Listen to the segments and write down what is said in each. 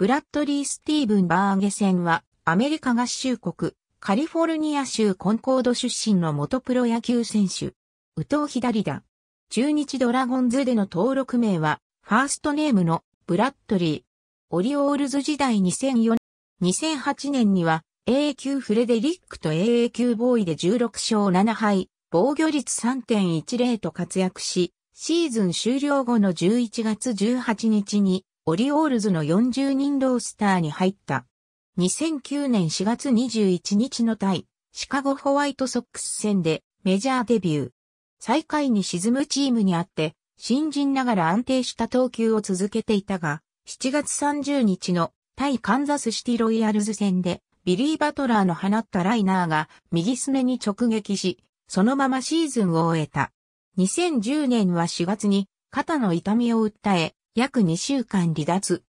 ブラッドリー・スティーブン・バーゲ戦は、アメリカ合衆国、カリフォルニア州コンコード出身の元プロ野球選手。宇藤左だ。中日ドラゴンズでの登録名は、ファーストネームのブラッドリー。オリオールズ時代2004、2008年には、AA 級フレデリックと AA 級ボーイで16勝7敗、防御率3.10と活躍し、シーズン終了後の11月18日にオリオールズの40人ロースターに入った。2009年4月21日の対、シカゴホワイトソックス戦でメジャーデビュー。最下位に沈むチームにあって、新人ながら安定した投球を続けていたが、7月30日の対カンザスシティロイヤルズ戦で、ビリー・バトラーの放ったライナーが右すねに直撃し、そのままシーズンを終えた。2010年は4月に肩の痛みを訴え、約2週間離脱。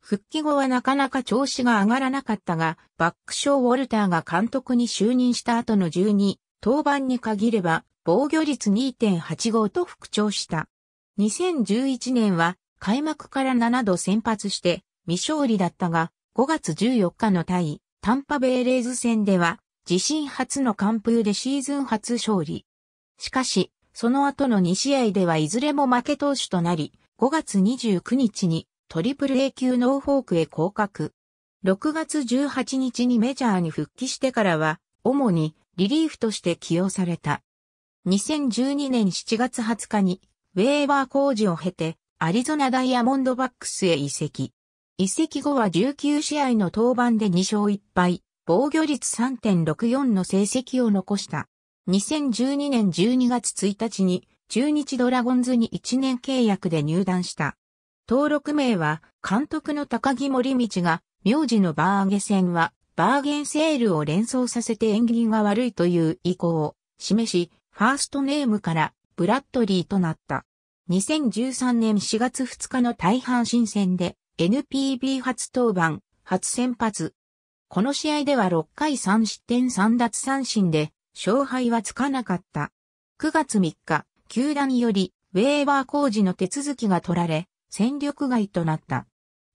復帰後はなかなか調子が上がらなかったが、バックショー・ウォルターが監督に就任した後の12、登板に限れば、防御率2.85と復調した。2011年は、開幕から7度先発して、未勝利だったが、5月14日の対、タンパベイレーズ戦では、自身初の完封でシーズン初勝利。しかし、その後の2試合ではいずれも負け投手となり、5月29日にトリプル A 級ノーフォークへ降格。6月18日にメジャーに復帰してからは、主にリリーフとして起用された。2012年7月20日に、ウェーバー工事を経て、アリゾナダイヤモンドバックスへ移籍。移籍後は19試合の登板で2勝1敗、防御率3.64の成績を残した。2012年12月1日に中日ドラゴンズに1年契約で入団した。登録名は監督の高木森道が、名字のバーゲ戦はバーゲンセールを連想させて縁起が悪いという意向を示し、ファーストネームからブラッドリーとなった。2013年4月2日の大半新戦で NPB 初登板、初先発。この試合では6回3失点3奪三振で勝敗はつかなかった。9月3日、球団より、ウェーバー工事の手続きが取られ、戦力外となった。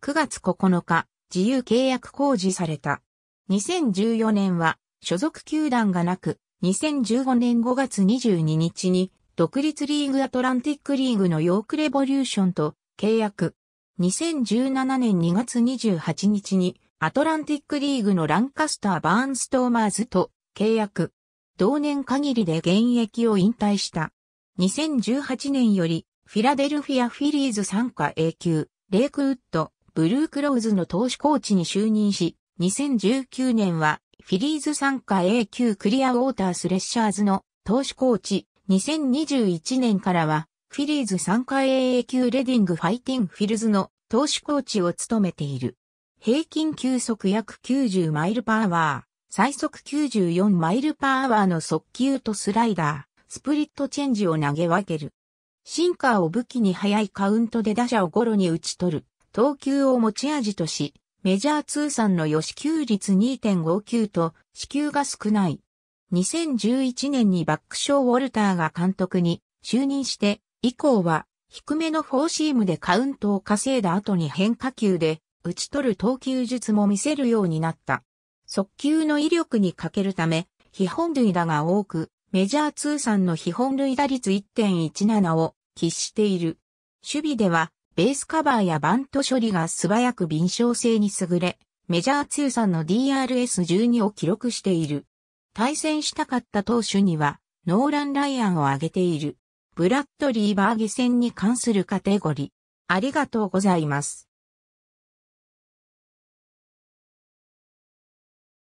9月9日、自由契約工事された。2014年は、所属球団がなく、2015年5月22日に、独立リーグアトランティックリーグのヨークレボリューションと契約。2017年2月28日に、アトランティックリーグのランカスター・バーンストーマーズと契約。同年限りで現役を引退した。2018年より、フィラデルフィア・フィリーズ参加永久、レイクウッド、ブルークローズの投手コーチに就任し、2019年は、フィリーズ参加 A 級クリアウォータースレッシャーズの投手コーチ、2021年からは、フィリーズ参加 a 久級レディングファイティング・フィルズの投手コーチを務めている。平均球速約90マイルパワー、最速94マイルパワーの速球とスライダー。スプリットチェンジを投げ分ける。シンカーを武器に速いカウントで打者をゴロに打ち取る、投球を持ち味とし、メジャー通算の予支給率2.59と、支給が少ない。2011年にバックショー・ウォルターが監督に就任して、以降は低めのフォーシームでカウントを稼いだ後に変化球で打ち取る投球術も見せるようになった。速球の威力に欠けるため、非本塁打が多く、メジャー通算の非本塁打率1.17を喫している。守備では、ベースカバーやバント処理が素早く敏捷性に優れ、メジャー通算の DRS12 を記録している。対戦したかった投手には、ノーラン・ライアンを挙げている。ブラッドリー・バーゲ戦に関するカテゴリー。ありがとうございます。